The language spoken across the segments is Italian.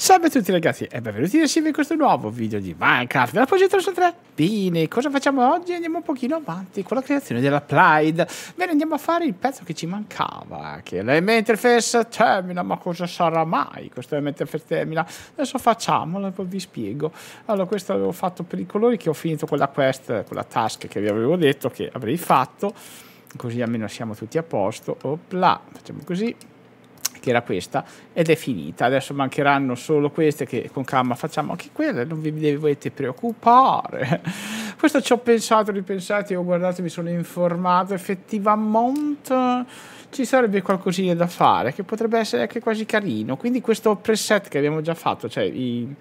Salve a tutti ragazzi e benvenuti insieme in questo nuovo video di Minecraft della Progetto 3 Bene, cosa facciamo oggi? Andiamo un pochino avanti con la creazione della Plaid Bene, andiamo a fare il pezzo che ci mancava Che è l'EM Interface Termina, ma cosa sarà mai questo EM Interface Termina? Adesso facciamolo e poi vi spiego Allora, questo l'avevo fatto per i colori che ho finito quella quest, quella task che vi avevo detto che avrei fatto Così almeno siamo tutti a posto Opla, facciamo così che era questa, ed è finita. Adesso mancheranno solo queste che con calma facciamo anche quelle, non vi dovete preoccupare. Questo ci ho pensato, ripensato, ho guardato, mi sono informato, effettivamente ci sarebbe qualcosina da fare che potrebbe essere anche quasi carino. Quindi questo preset che abbiamo già fatto, cioè i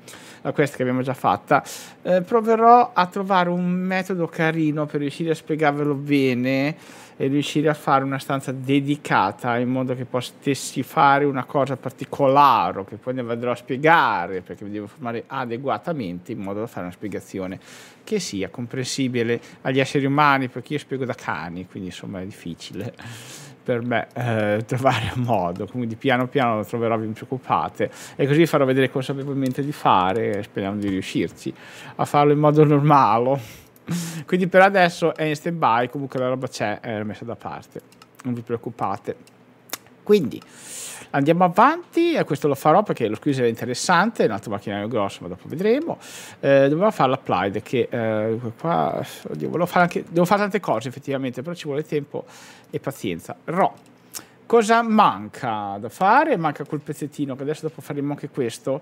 da questa che abbiamo già fatta, eh, proverò a trovare un metodo carino per riuscire a spiegarvelo bene e riuscire a fare una stanza dedicata in modo che potessi fare una cosa particolare che poi ne andrò a spiegare perché mi devo formare adeguatamente in modo da fare una spiegazione che sia comprensibile agli esseri umani perché io spiego da cani quindi insomma è difficile per me eh, trovare un modo, quindi piano piano lo troverò vi preoccupate e così farò vedere consapevolmente di fare speriamo di riuscirci a farlo in modo normale. quindi per adesso è in stand by, comunque la roba c'è, è messa da parte, non vi preoccupate. Quindi... Andiamo avanti, e questo lo farò perché lo squeeze era interessante, è un altro macchinario grosso, ma dopo vedremo. Eh, dovevo fare l'applied, che eh, qua, oddio, fare anche, devo fare tante cose effettivamente, però ci vuole tempo e pazienza. Ro, cosa manca da fare? Manca quel pezzettino, che adesso dopo faremo anche questo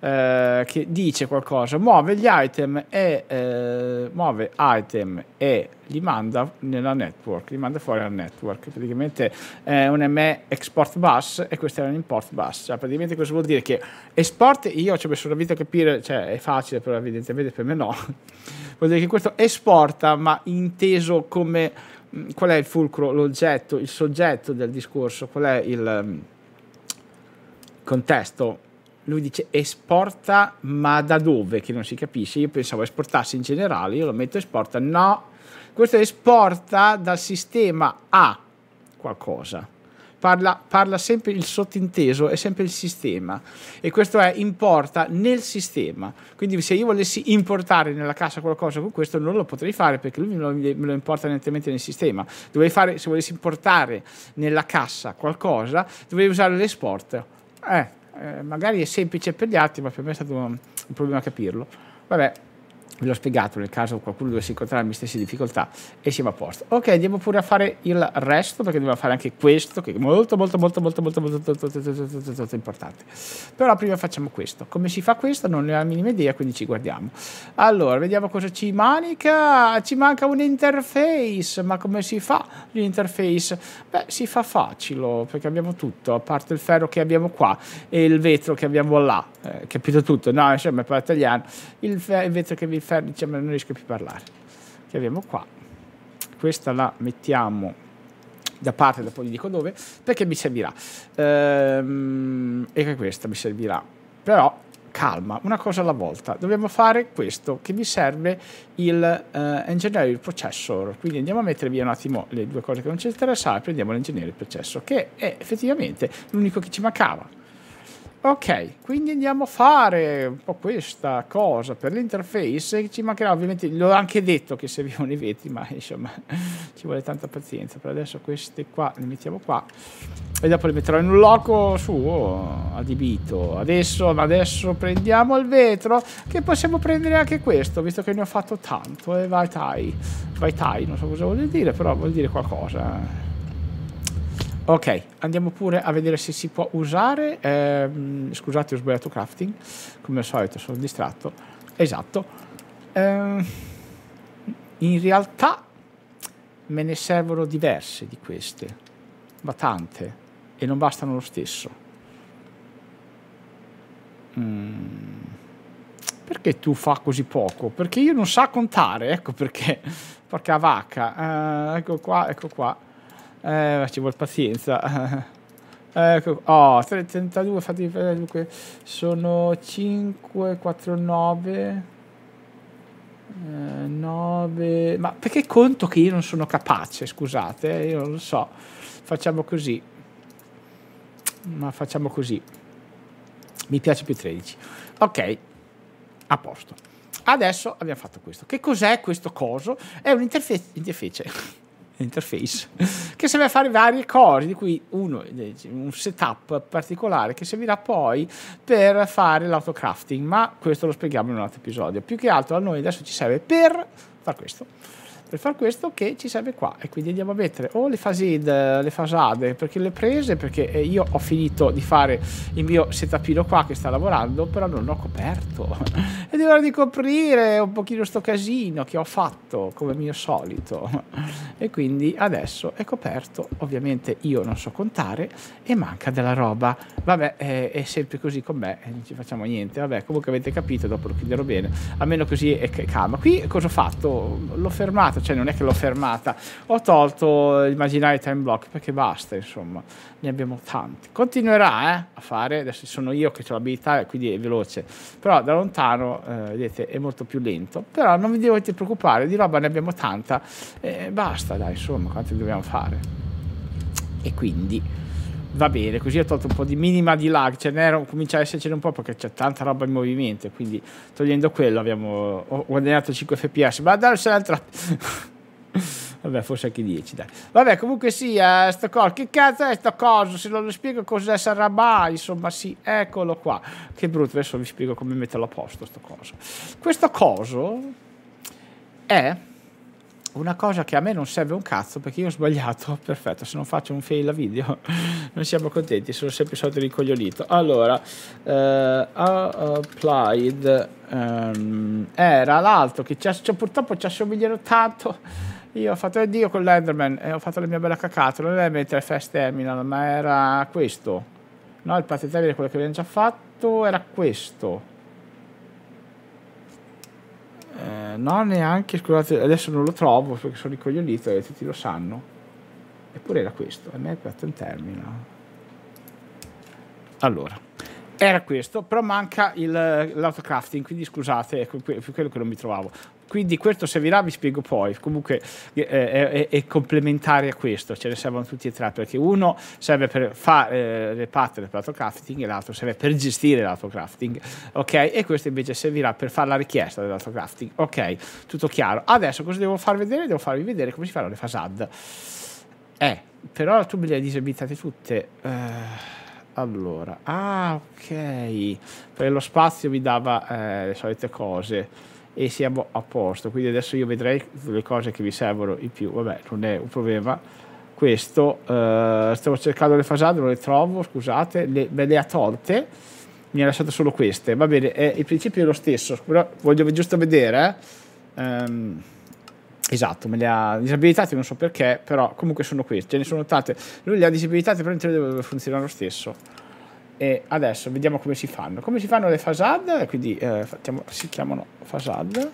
eh, che dice qualcosa, muove gli item e eh, muove item e li manda nella network, li manda fuori al network. Praticamente è un ME export bus e questo è un import bus. Cioè, praticamente cosa vuol dire? Che export, io ci ho messo la vita a capire, cioè è facile, però evidentemente per me no. vuol dire che questo esporta, ma inteso come mm, qual è il fulcro, l'oggetto, il soggetto del discorso, qual è il mm, contesto lui dice esporta, ma da dove? Che non si capisce. Io pensavo esportasse in generale, io lo metto esporta. No, questo esporta dal sistema A qualcosa. Parla, parla sempre il sottinteso, è sempre il sistema. E questo è importa nel sistema. Quindi se io volessi importare nella cassa qualcosa con questo non lo potrei fare perché lui me lo, me lo importa nettamente nel sistema. Dovrei fare, se volessi importare nella cassa qualcosa, dovrei usare l'export. Eh, eh, magari è semplice per gli altri, ma per me è stato un, un problema capirlo. Vabbè, ve l'ho spiegato nel caso qualcuno dovesse incontrare le stesse difficoltà e siamo a posto. Ok, andiamo pure a fare il resto perché dobbiamo fare anche questo che è molto molto molto molto molto molto molto importante. Però prima facciamo questo. Come si fa questo non ne ho la minima idea, quindi ci guardiamo. Allora, vediamo cosa ci manca. Ci manca un interface ma come si fa l'interface? Beh, si fa facile perché abbiamo tutto, a parte il ferro che abbiamo qua e il vetro che abbiamo là. Eh, capito tutto? No, insomma, per italiano. Il, il vetro che abbiamo all'inferno, diciamo, ma non riesco più a parlare. Che abbiamo qua. Questa la mettiamo da parte, dopo gli dico dove, perché mi servirà. Ehm, e questa mi servirà. Però, calma, una cosa alla volta. Dobbiamo fare questo, che mi serve il uh, eh, Engineering Processor. Quindi andiamo a mettere via un attimo le due cose che non ci interessano e prendiamo il Processor, che è effettivamente l'unico che ci mancava. Ok, quindi andiamo a fare un po' questa cosa per l'interface, ci mancherà ovviamente, l'ho anche detto che servivano i vetri, ma insomma ci vuole tanta pazienza, per adesso queste qua le mettiamo qua e dopo le metterò in un loco suo adibito. Adesso, adesso prendiamo il vetro, che possiamo prendere anche questo, visto che ne ho fatto tanto, e eh, vai tai, vai tai, non so cosa vuol dire, però vuol dire qualcosa Ok, andiamo pure a vedere se si può usare. Eh, scusate, ho sbagliato crafting. Come al solito, sono distratto. Esatto. Eh, in realtà me ne servono diverse di queste, ma tante, e non bastano lo stesso. Mm. Perché tu fa così poco? Perché io non so contare, ecco perché. Porca vacca. Eh, ecco qua, ecco qua. Eh, ci vuole pazienza. ecco, oh, 32 fatti di dunque sono 5, 4, 9. 9 ma perché conto che io non sono capace scusate eh, io non lo so facciamo così ma facciamo così mi piace più 13 ok a posto adesso abbiamo fatto questo che cos'è questo coso è un'interfece interface, che serve a fare varie cose, di cui uno, eh, un setup particolare che servirà poi per fare l'autocrafting, ma questo lo spieghiamo in un altro episodio. Più che altro a noi adesso ci serve per far questo per far questo che ci serve qua e quindi andiamo a mettere o le fasid, le fasade perché le prese perché eh, io ho finito di fare il mio setupino qua che sta lavorando però non l'ho coperto e devo ricoprire un pochino sto casino che ho fatto come mio solito e quindi adesso è coperto ovviamente io non so contare e manca della roba vabbè è, è sempre così con me eh, non ci facciamo niente vabbè comunque avete capito dopo lo chiuderò bene almeno così è calma qui cosa ho fatto? l'ho fermato fermato, cioè non è che l'ho fermata, ho tolto i time block perché basta, insomma, ne abbiamo tanti. Continuerà eh, a fare, adesso sono io che ho l'abilità e quindi è veloce, però da lontano, eh, vedete, è molto più lento, però non vi dovete preoccupare, di roba ne abbiamo tanta e eh, basta, dai, insomma, quanto dobbiamo fare. E quindi va bene, così ho tolto un po' di minima di lag, ce n'era, comincia a essercene un po' perché c'è tanta roba in movimento, quindi togliendo quello abbiamo ho guadagnato 5 fps, ma adesso se l'altra... Vabbè, forse anche 10, dai. Vabbè, comunque sia, sto coso, che cazzo è sto coso? Se non lo spiego cos'è sarà mai, insomma, sì, eccolo qua. Che brutto, adesso vi spiego come metterlo a posto sto coso. Questo coso è una cosa che a me non serve un cazzo perché io ho sbagliato, perfetto, se non faccio un fail a video non siamo contenti, sono sempre sotto ricoglionito. Allora, eh, applied ehm, era l'altro che cioè, purtroppo ci assomigliano tanto. Io ho fatto il dio con l'Enderman e eh, ho fatto la mia bella cacata, non è mentre Fast Terminal, ma era questo. No, il Path Terminal è quello che abbiamo già fatto, era questo. no, neanche, scusate, adesso non lo trovo perché sono ricoglionito e tutti lo sanno. Eppure era questo, a eh, me è pattern terminal. Allora, era questo, però manca l'autocrafting, quindi scusate, è quello che non mi trovavo. Quindi questo servirà, vi spiego poi, comunque eh, eh è, è, complementare a questo, ce ne servono tutti e tre, perché uno serve per fare eh, le patte del plato crafting e l'altro serve per gestire l'auto crafting, ok? E questo invece servirà per fare la richiesta dell'auto crafting, ok? Tutto chiaro. Adesso cosa devo far vedere? Devo farvi vedere come si fanno le fasad. Eh, però tu me le hai disabitate tutte. Uh, allora, ah ok, per lo spazio mi dava eh, le solite cose e siamo a posto. Quindi adesso io vedrei le cose che mi servono in più. Vabbè, non è un problema. Questo, eh, stavo cercando le fasate, non le trovo, scusate, le, me le ha tolte, mi ha lasciato solo queste. Va bene, eh, il principio è lo stesso, però voglio giusto vedere. Eh. Um, Esatto, me le ha disabilitate, non so perché, però comunque sono queste, ce ne sono tante. Lui le ha disabilitate, però in teoria dovrebbe funzionare lo stesso e adesso vediamo come si fanno come si fanno le fasad quindi eh, fattiamo, si chiamano fasad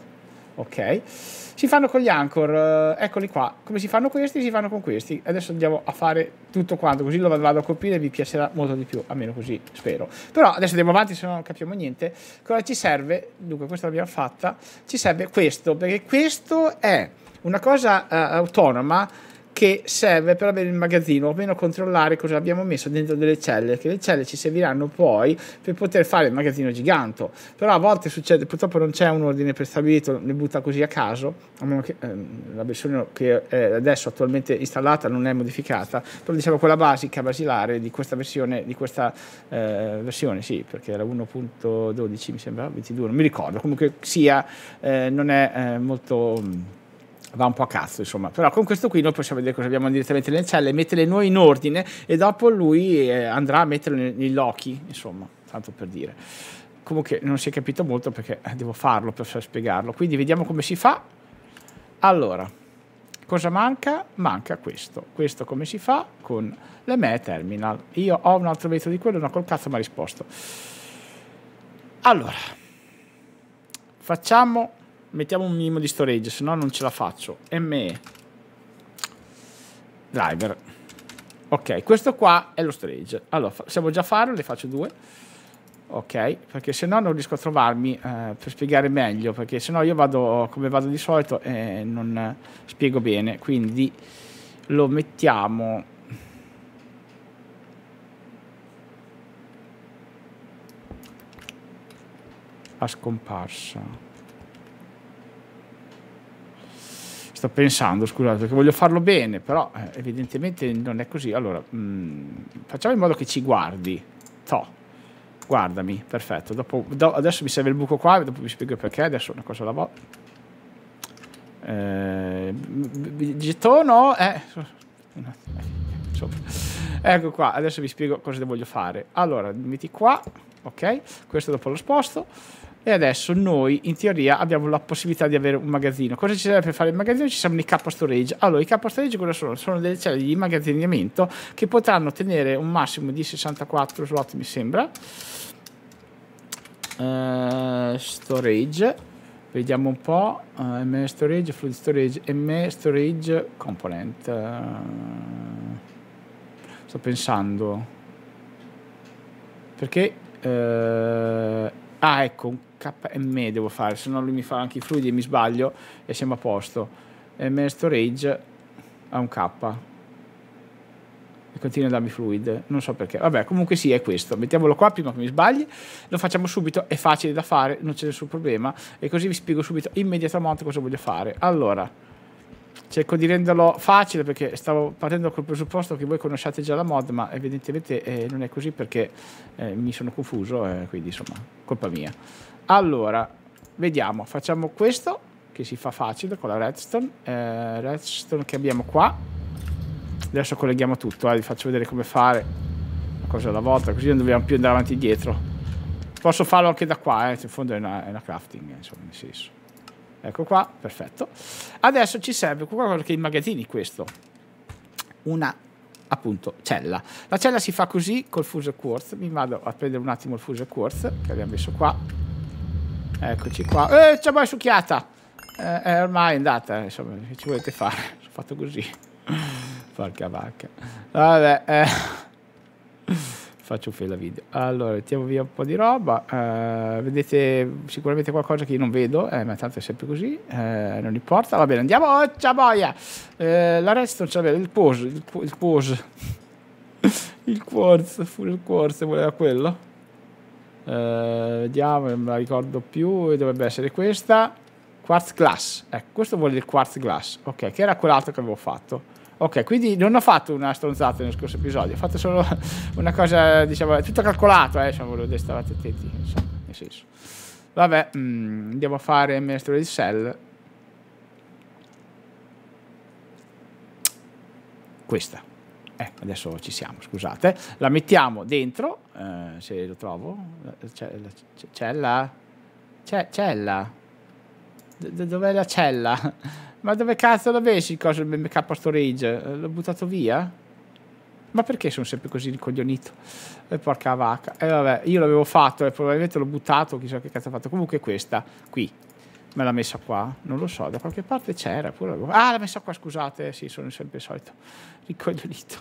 ok si fanno con gli anchor eh, eccoli qua come si fanno questi si fanno con questi adesso andiamo a fare tutto quanto così lo vado a coprire e vi piacerà molto di più almeno così spero però adesso andiamo avanti se no non capiamo niente cosa ci serve dunque questa l'abbiamo fatta ci serve questo perché questo è una cosa eh, autonoma che serve per avere il magazzino, o almeno controllare cosa abbiamo messo dentro delle celle, che le celle ci serviranno poi per poter fare il magazzino gigante. Però a volte succede, purtroppo non c'è un ordine prestabilito, ne butta così a caso, a meno che ehm, la versione che è adesso attualmente installata non è modificata, però diciamo quella basica, basilare di questa versione, di questa eh, versione, sì, perché era 1.12 mi sembra, 22, non mi ricordo, comunque sia, eh, non è eh, molto va un po' a cazzo, insomma. Però con questo qui noi possiamo vedere cosa abbiamo direttamente nelle celle, metterle noi in ordine e dopo lui eh, andrà a metterle nei, nei lochi, insomma, tanto per dire. Comunque non si è capito molto perché eh, devo farlo per spiegarlo. Quindi vediamo come si fa. Allora, cosa manca? Manca questo. Questo come si fa? Con le me terminal. Io ho un altro metodo di quello, non col cazzo mi ha risposto. Allora, facciamo Mettiamo un minimo di storage, se no non ce la faccio. ME. Driver. Ok, questo qua è lo storage. Allora, se possiamo già fare, le faccio due. Ok, perché se no non riesco a trovarmi eh, per spiegare meglio, perché se no io vado come vado di solito e eh, non spiego bene. Quindi lo mettiamo... a scomparsa. sto pensando, scusate, perché voglio farlo bene, però eh, evidentemente non è così. Allora, mh, mm, facciamo in modo che ci guardi. To. Guardami, perfetto. Dopo, do, adesso mi serve il buco qua, dopo vi spiego perché. Adesso una cosa alla volta. Eh, gettono, eh. Ecco qua, adesso vi spiego cosa voglio fare. Allora, metti qua, ok. Questo dopo lo sposto e adesso noi in teoria abbiamo la possibilità di avere un magazzino cosa ci serve per fare il magazzino? ci servono i capo storage allora i capo storage cosa sono? sono delle celle di immagazzinamento che potranno tenere un massimo di 64 slot mi sembra uh, storage vediamo un po' uh, M storage, fluid storage, M storage component uh, sto pensando perché uh, ah ecco KME devo fare, se no lui mi fa anche i fluidi e mi sbaglio e siamo a posto. Eh, MN storage ha un K e continua a darmi fluid, non so perché. Vabbè, comunque sì, è questo. Mettiamolo qua prima che mi sbagli, lo facciamo subito, è facile da fare, non c'è nessun problema e così vi spiego subito immediatamente cosa voglio fare. Allora, cerco di renderlo facile perché stavo partendo col presupposto che voi conosciate già la mod, ma evidentemente eh, non è così perché eh, mi sono confuso, eh, quindi insomma, colpa mia. Allora, vediamo, facciamo questo che si fa facile con la redstone, eh, redstone che abbiamo qua. Adesso colleghiamo tutto, eh, vi faccio vedere come fare una cosa alla volta, così non dobbiamo più andare avanti e dietro. Posso farlo anche da qua, eh, in fondo è una, è una crafting, insomma, nel senso. Ecco qua, perfetto. Adesso ci serve qualcosa che immagazzini questo. Una appunto cella. La cella si fa così col fuse quartz. Mi vado a prendere un attimo il fuse quartz che abbiamo messo qua. Eccoci qua. Eh, c'è mai succhiata. Eh, è ormai andata, insomma, che ci volete fare? Sono fatto così. Porca vacca. Vabbè, eh faccio fila video. Allora, mettiamo via un po' di roba. Eh, vedete sicuramente qualcosa che io non vedo, eh, ma tanto è sempre così, eh, non importa. Va bene, andiamo. Oh, ciao, boia! Eh, la redstone c'è il pose, il, il pose. il quartz, pure il quartz voleva quello. Eh, vediamo, non me la ricordo più, dovrebbe essere questa. Quartz glass, ecco, questo vuole il quartz glass, ok, che era quell'altro che avevo fatto. Ok, quindi non ho fatto una stronzata nello scorso episodio, ho fatto solo una cosa, diciamo, tutto calcolato, eh, diciamo, volevo dire, attenti, insomma, nel senso. Vabbè, mm, andiamo a fare il Maestro di Cell. Questa. Eh, adesso ci siamo, scusate. La mettiamo dentro, eh, se lo trovo. C'è la... C'è la... Dov'è la cella? Ma dove cazzo l'avessi il coso del MK storage? L'ho buttato via? Ma perché sono sempre così ricoglionito? E eh, porca vacca. E eh, vabbè, io l'avevo fatto e probabilmente l'ho buttato, chissà che cazzo ha fatto. Comunque questa, qui, me l'ha messa qua. Non lo so, da qualche parte c'era. Pure... Ah, l'ha messa qua, scusate. Sì, sono sempre il solito ricoglionito.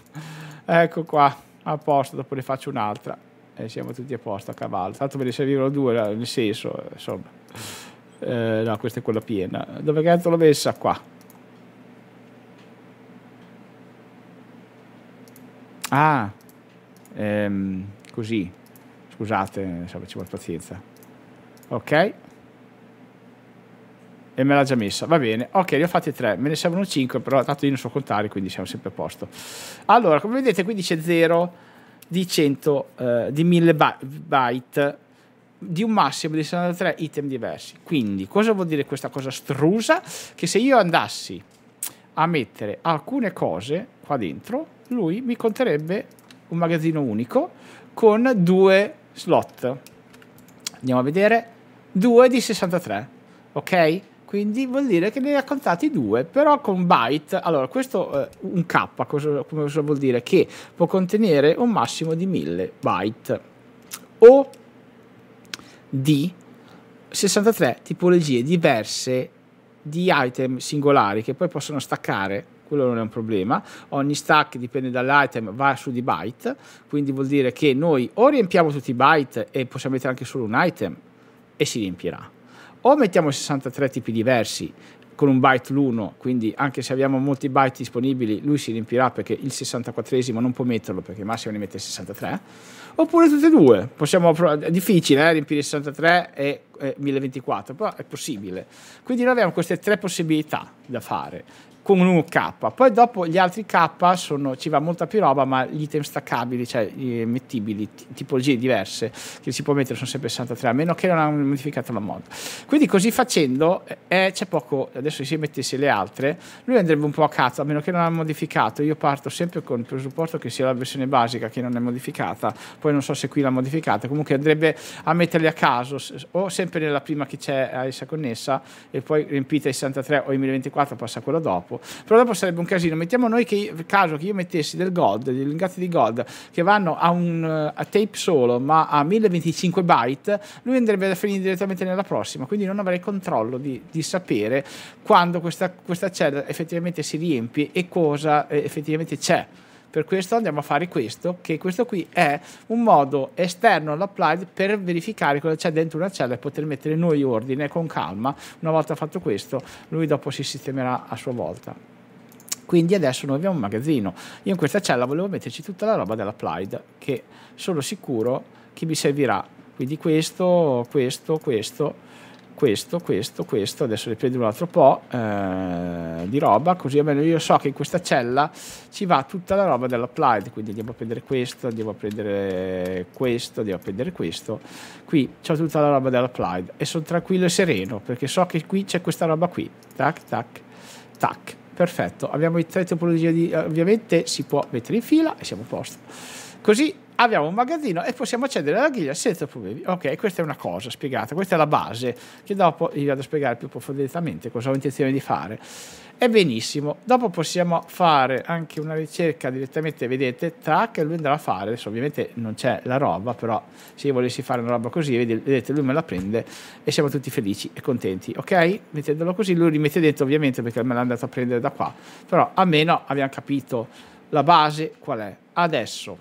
Ecco qua, a posto, dopo ne faccio un'altra. E eh, siamo tutti a posto, a cavallo. Tanto me ne servivano due, nel senso, insomma eh, no questa è quella piena dove cazzo l'ho messa? qua ah ehm, così scusate ci vuole pazienza ok e me l'ha già messa, va bene, ok ne ho fatti tre, me ne servono cinque, però tanto io non so contare quindi siamo sempre a posto allora come vedete qui dice 0 di 100 eh, di 1000 byte di un massimo di 63 item diversi. Quindi, cosa vuol dire questa cosa strusa? Che se io andassi a mettere alcune cose qua dentro, lui mi conterebbe un magazzino unico con due slot. Andiamo a vedere. 2 di 63, ok? Quindi vuol dire che ne ha contati due, però con byte. Allora, questo eh, un K, cosa, cosa vuol dire? Che può contenere un massimo di 1000 byte. O di 63 tipologie diverse di item singolari che poi possono staccare quello non è un problema. Ogni stack dipende dall'item, va su di byte, quindi vuol dire che noi o riempiamo tutti i byte e possiamo mettere anche solo un item e si riempirà. O mettiamo 63 tipi diversi con un byte l'1, quindi anche se abbiamo molti byte disponibili, lui si riempirà perché il 64esimo non può metterlo perché massimo ne mette 63, oppure tutte e due. Possiamo, è difficile eh, riempire 63 e eh, 1024, però è possibile. Quindi noi abbiamo queste tre possibilità da fare con un K. Poi dopo gli altri K sono, ci va molta più roba, ma gli item staccabili, cioè mettibili, tipologie diverse che si può mettere sono sempre 63, a meno che non hanno modificato la mod. Quindi così facendo eh, eh c'è poco, adesso se mettessi le altre, lui andrebbe un po' a cazzo, a meno che non hanno modificato. Io parto sempre con il presupposto che sia la versione basica che non è modificata, poi non so se qui l'ha modificata, comunque andrebbe a metterle a caso o sempre nella prima che c'è eh, essa connessa e poi riempita i 63 o i 1024 passa quello dopo dopo. Però dopo sarebbe un casino. Mettiamo noi che caso che io mettessi del gold, degli lungati di gold, che vanno a un eh, a tape solo, ma a 1025 byte, lui andrebbe a finire direttamente nella prossima. Quindi non avrei controllo di, di sapere quando questa, questa cella effettivamente si riempie e cosa eh, effettivamente c'è per questo andiamo a fare questo, che questo qui è un modo esterno all'applied per verificare cosa c'è dentro una cella e poter mettere noi ordine con calma. Una volta fatto questo, lui dopo si sistemerà a sua volta quindi adesso noi abbiamo un magazzino io in questa cella volevo metterci tutta la roba dell'applied che sono sicuro che mi servirà quindi questo, questo, questo questo, questo, questo, adesso riprendo un altro po' eh, di roba, così almeno io so che in questa cella ci va tutta la roba dell'applied, quindi andiamo a prendere questo, andiamo a prendere questo, andiamo a prendere questo, qui c'è tutta la roba dell'applied e sono tranquillo e sereno perché so che qui c'è questa roba qui, tac, tac, tac, perfetto, abbiamo i tre tipologie di, ovviamente si può mettere in fila e siamo a posto. Così abbiamo un magazzino e possiamo accedere alla griglia senza problemi. Ok, questa è una cosa spiegata, questa è la base, che dopo vi vado a spiegare più profondamente cosa ho intenzione di fare. E benissimo, dopo possiamo fare anche una ricerca direttamente, vedete, tac, lui andrà a fare, adesso ovviamente non c'è la roba, però se io volessi fare una roba così, vedete, lui me la prende e siamo tutti felici e contenti, ok? Mettendolo così, lui rimette dentro ovviamente perché me l'ha andato a prendere da qua, però almeno abbiamo capito la base qual è. Adesso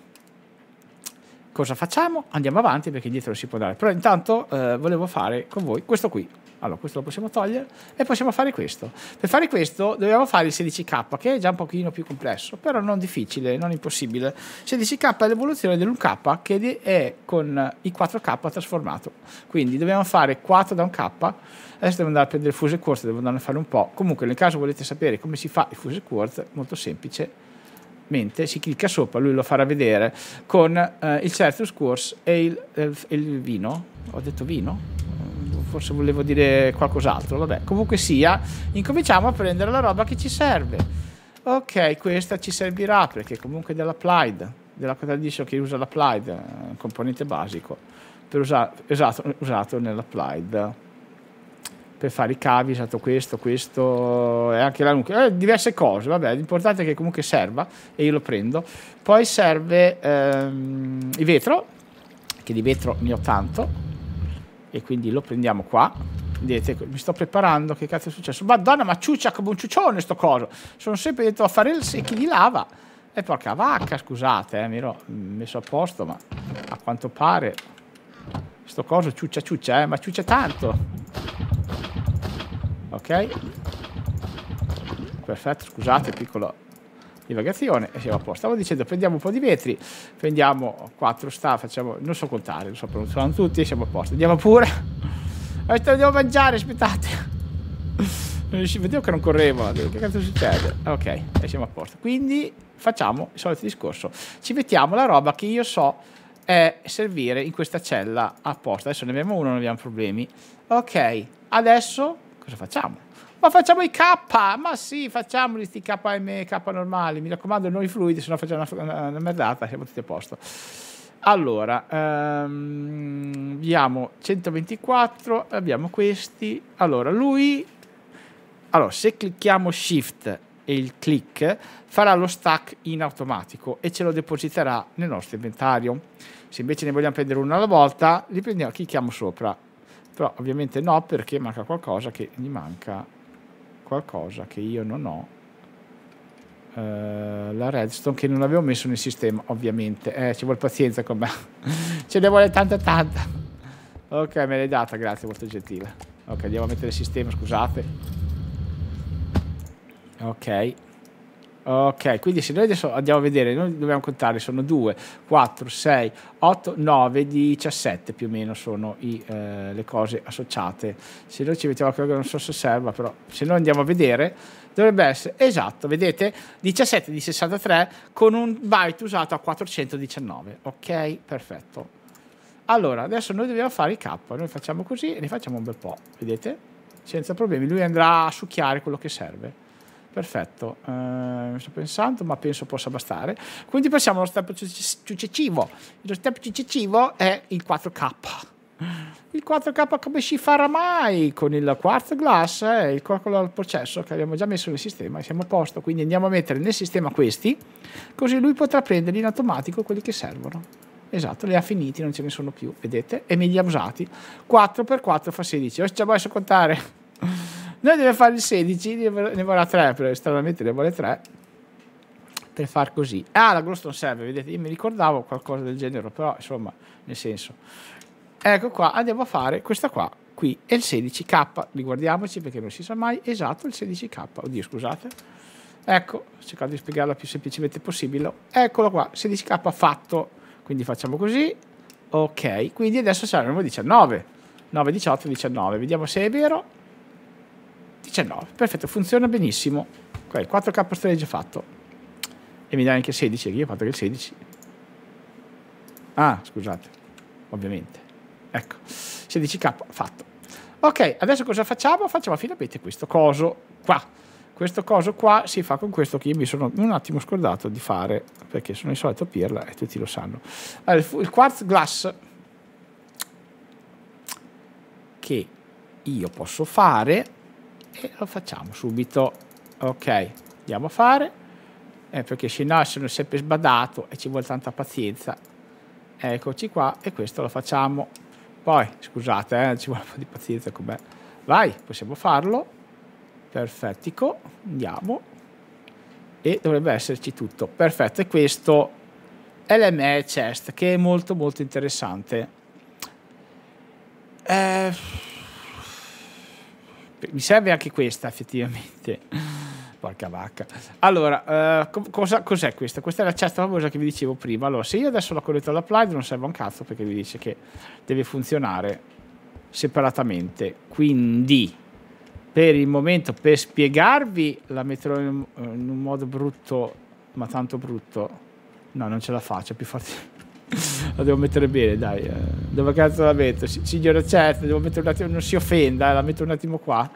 cosa facciamo? Andiamo avanti perché dietro si può dare. Però intanto eh, volevo fare con voi questo qui. Allora, questo lo possiamo togliere e possiamo fare questo. Per fare questo dobbiamo fare il 16K, che è già un pochino più complesso, però non difficile, non impossibile. 16K è l'evoluzione dell'1K che è con i 4K trasformato. Quindi dobbiamo fare 4 da un K. Adesso devo andare a prendere il fuse quartz, devo andare a fare un po'. Comunque, nel caso volete sapere come si fa il fuse quartz, molto semplice mente, si clicca sopra, lui lo farà vedere con eh, il Certus Course e il, il, eh, il, vino. Ho detto vino? Forse volevo dire qualcos'altro, vabbè. Comunque sia, incominciamo a prendere la roba che ci serve. Ok, questa ci servirà perché comunque dell'applied, della contraddiction che usa l'applied, un eh, componente basico, per usare, esatto, usato nell'applied per fare i cavi, esatto questo, questo e anche la nuca, eh, diverse cose, vabbè, l'importante è che comunque serva e io lo prendo. Poi serve ehm, il vetro, che di vetro ne ho tanto, e quindi lo prendiamo qua. Vedete, mi sto preparando, che cazzo è successo? Madonna, ma ciuccia come un ciuccione sto coso! Sono sempre detto a fare il secchi di lava. E porca vacca, scusate, eh, mi ero messo a posto, ma a quanto pare sto coso ciuccia ciuccia, eh, ma ciuccia tanto. Ok. Perfetto, scusate, piccola divagazione e eh, siamo a posto. Stavo dicendo, prendiamo un po' di vetri, prendiamo 4 sta, facciamo... Non so contare, non so pronunciare tutti, e siamo a posto. Andiamo pure. andiamo eh, a mangiare, aspettate. Vedevo che non correvo, che cazzo succede? Ok, e eh, siamo a posto. Quindi facciamo il solito discorso. Ci mettiamo la roba che io so è servire in questa cella apposta. Adesso ne abbiamo uno, non abbiamo problemi. Ok, adesso Cosa facciamo? Ma facciamo i K! Ma sì, facciamoli sti KM, K normali. Mi raccomando, noi fluidi, se no facciamo una, una, una merdata, siamo tutti a posto. Allora, ehm, abbiamo 124, abbiamo questi. Allora, lui... Allora, se clicchiamo Shift e il click, farà lo stack in automatico e ce lo depositerà nel nostro inventario. Se invece ne vogliamo prendere uno alla volta, li prendiamo, clicchiamo sopra però ovviamente no perché manca qualcosa che gli manca qualcosa che io non ho eh, la redstone che non avevo messo nel sistema ovviamente eh, ci vuole pazienza con me ce ne vuole tanta tanta ok me l'hai data grazie molto gentile ok andiamo a mettere il sistema scusate ok Ok, quindi se noi adesso andiamo a vedere, noi dobbiamo contare, sono 2, 4, 6, 8, 9, 17 più o meno sono i, eh, le cose associate. Se noi ci mettiamo quello che non so se serva, però se noi andiamo a vedere, dovrebbe essere, esatto, vedete, 17 di 63 con un byte usato a 419. Ok, perfetto. Allora, adesso noi dobbiamo fare i K, noi facciamo così e ne facciamo un bel po', vedete? Senza problemi, lui andrà a succhiare quello che serve. Perfetto, eh, sto pensando, ma penso possa bastare. Quindi passiamo allo step successivo. Lo step successivo è il 4K. Il 4K come si farà mai con il quartz glass e eh, il calcolo processo che abbiamo già messo nel sistema siamo a posto. Quindi andiamo a mettere nel sistema questi, così lui potrà prenderli in automatico quelli che servono. Esatto, li ha finiti, non ce ne sono più, vedete? E me li ha usati. 4 x 4 fa 16. Oh, messo a contare. Noi deve fare il 16, ne vorrà 3, però stranamente ne vuole 3 per far così. Ah, la Glowstone serve, vedete, io mi ricordavo qualcosa del genere, però insomma, nel senso. Ecco qua, andiamo a fare questa qua, qui è il 16K, riguardiamoci perché non si sa mai, esatto, il 16K, oddio scusate. Ecco, cercando di spiegarla più semplicemente possibile, eccolo qua, 16K fatto, quindi facciamo così, ok, quindi adesso saremo 19, 9, 18, 19, vediamo se è vero. 19, perfetto, funziona benissimo. Il 4K storage già fatto. E mi dai anche 16, io ho fatto che il 16. Ah, scusate, ovviamente. Ecco, 16K fatto. Ok, adesso cosa facciamo? Facciamo finalmente questo coso qua. Questo coso qua si fa con questo che io mi sono un attimo scordato di fare, perché sono il solito pirla e tutti lo sanno. Allora, il quartz glass che io posso fare e lo facciamo subito ok andiamo a fare eh, perché se no sono sempre sbadato e ci vuole tanta pazienza eccoci qua e questo lo facciamo poi scusate eh, ci vuole un po' di pazienza com'è vai possiamo farlo perfettico andiamo e dovrebbe esserci tutto perfetto e questo è l'ME chest che è molto molto interessante eh mi serve anche questa, effettivamente. Porca vacca. Allora, uh, cos'è questa? Questa è la cesta famosa che vi dicevo prima. Allora, se io adesso la connetto all'applied non serve un cazzo perché mi dice che deve funzionare separatamente. Quindi, per il momento, per spiegarvi, la metterò in un, in un modo brutto, ma tanto brutto. No, non ce la faccio, più forte la devo mettere bene, dai. Eh. Dove cazzo la metto? Signora Cert, devo mettere un attimo, non si offenda, eh, la metto un attimo qua.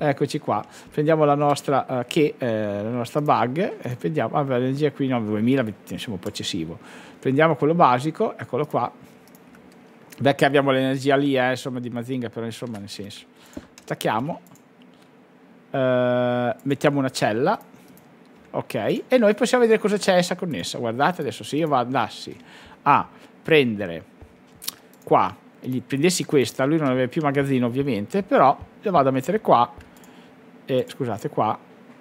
Eccoci qua, prendiamo la nostra uh, che uh, la nostra bug e prendiamo ah, l'energia qui no, 2000, insomma un po' eccessivo. Prendiamo quello basico, eccolo qua. Beh che abbiamo l'energia lì, eh, insomma di Mazinga, però insomma nel senso. Attacchiamo. Uh, mettiamo una cella. Ok, e noi possiamo vedere cosa c'è essa connessa. Guardate adesso se io vado, andassi a prendere qua e gli prendessi questa, lui non aveva più magazzino ovviamente, però la vado a mettere qua, e scusate qua,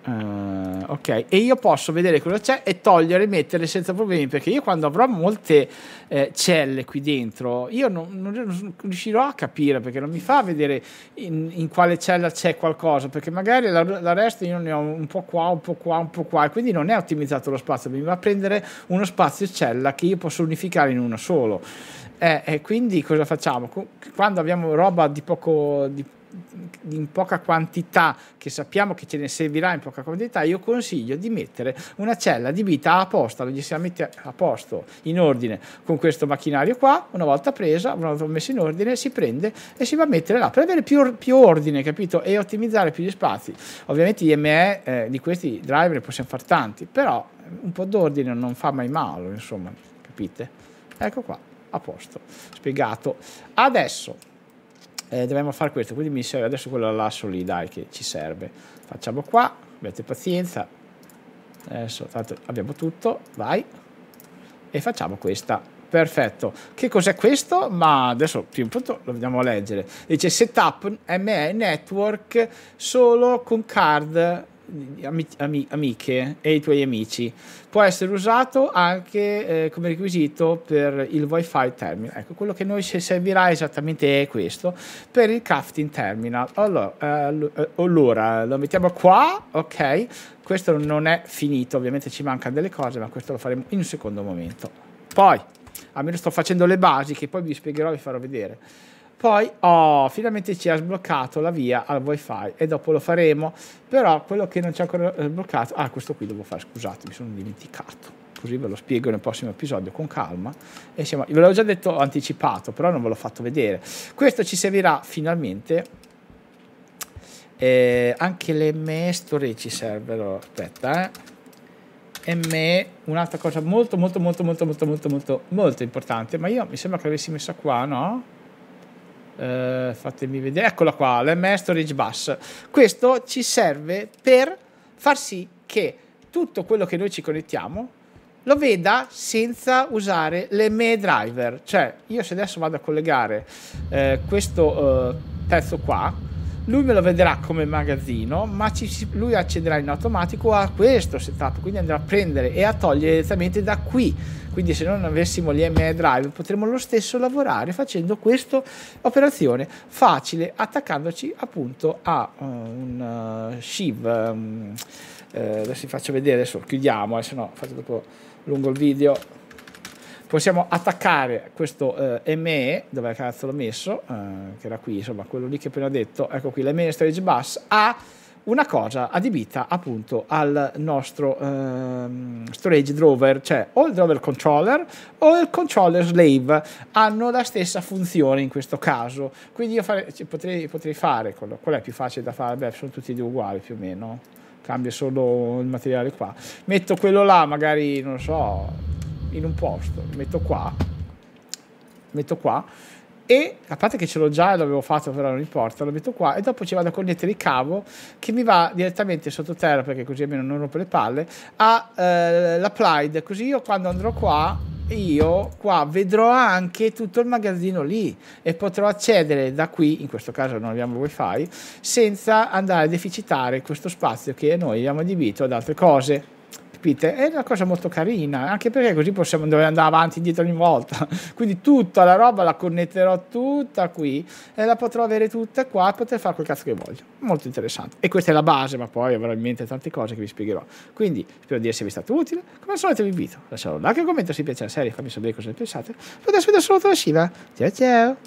Uh, ok, e io posso vedere cosa c'è e togliere e mettere senza problemi perché io quando avrò molte eh, celle qui dentro io non, non, riuscirò a capire perché non mi fa vedere in, in quale cella c'è qualcosa perché magari la, la resta io ne ho un po' qua, un po' qua, un po' qua e quindi non è ottimizzato lo spazio, mi va a prendere uno spazio cella che io posso unificare in uno solo. Eh, e quindi cosa facciamo? Quando abbiamo roba di poco, di, in poca quantità, che sappiamo che ce ne servirà in poca quantità, io consiglio di mettere una cella di vita a posto, la si mette a posto in ordine con questo macchinario qua, una volta presa, una volta messa in ordine, si prende e si va a mettere là per avere più, più ordine, capito? E ottimizzare più gli spazi. Ovviamente IME eh, di questi driver possiamo fare tanti, però eh, un po' d'ordine non fa mai male, insomma, capite? Ecco qua, a posto, spiegato. Adesso eh, dobbiamo fare questo, quindi mi serve adesso quello lasso lì, dai, che ci serve. Facciamo qua, avete pazienza. Adesso tanto abbiamo tutto, vai. E facciamo questa. Perfetto. Che cos'è questo? Ma adesso più pronto lo andiamo a leggere. Dice setup ME network solo con card ami, amiche e i tuoi amici. Può essere usato anche eh, come requisito per il Wi-Fi terminal. Ecco, quello che noi servirà esattamente è questo per il crafting terminal. Allora, eh, eh, allora lo mettiamo qua, ok. Questo non è finito, ovviamente ci mancano delle cose, ma questo lo faremo in un secondo momento. Poi, almeno sto facendo le basi che poi vi spiegherò e vi farò vedere. Poi, oh, finalmente ci ha sbloccato la via al wifi e dopo lo faremo. Però quello che non ci ha ancora eh, sbloccato... Ah, questo qui devo fare, scusate, mi sono dimenticato. Così ve lo spiego nel prossimo episodio con calma. E siamo... Ve l'avevo già detto, anticipato, però non ve l'ho fatto vedere. Questo ci servirà finalmente... Eh, anche le ME story ci servono. Aspetta, eh. ME, un'altra cosa molto, molto, molto, molto, molto, molto, molto, molto importante. Ma io mi sembra che l'avessi messa qua, no? eh, fatemi vedere, eccola qua, l'M Storage Bus. Questo ci serve per far sì che tutto quello che noi ci connettiamo lo veda senza usare l'M driver. Cioè, io se adesso vado a collegare eh, questo eh, pezzo qua, lui me lo vedrà come magazzino, ma ci, lui accederà in automatico a questo setup, quindi andrà a prendere e a togliere direttamente da qui. Quindi se non avessimo gli l'IME Drive potremmo lo stesso lavorare facendo questa operazione facile, attaccandoci appunto a eh, un uh, shiv. Um, eh, adesso vi faccio vedere, adesso chiudiamo, eh, se no faccio dopo lungo il video possiamo attaccare questo eh, ME, dove cazzo l'ho messo, eh, che era qui, insomma, quello lì che ho appena detto, ecco qui, l'ME Storage Bus, a una cosa adibita appunto al nostro ehm, storage driver, cioè o il driver controller o il controller slave hanno la stessa funzione in questo caso. Quindi io fare, potrei, potrei, fare, quello, quello è più facile da fare, beh sono tutti due uguali più o meno, cambia solo il materiale qua. Metto quello là, magari non lo so, in un posto, metto qua, metto qua e a parte che ce l'ho già e l'avevo fatto però non importa lo metto qua e dopo ci vado a connettere il cavo che mi va direttamente sottoterra perché così almeno non rompo le palle all'applied eh, così io quando andrò qua io qua vedrò anche tutto il magazzino lì e potrò accedere da qui, in questo caso non abbiamo wifi, senza andare a deficitare questo spazio che noi abbiamo adibito ad altre cose capite? È una cosa molto carina, anche perché così possiamo andare avanti e indietro ogni volta. Quindi tutta la roba la connetterò tutta qui e la potrò avere tutta qua e poter fare quel cazzo che voglio. Molto interessante. E questa è la base, ma poi avrò in mente tante cose che vi spiegherò. Quindi spero di esservi stato utile. Come al solito vi invito a un like e un commento se vi piace la serie, fammi sapere cosa ne pensate. Adesso vi do saluto da Ciao ciao!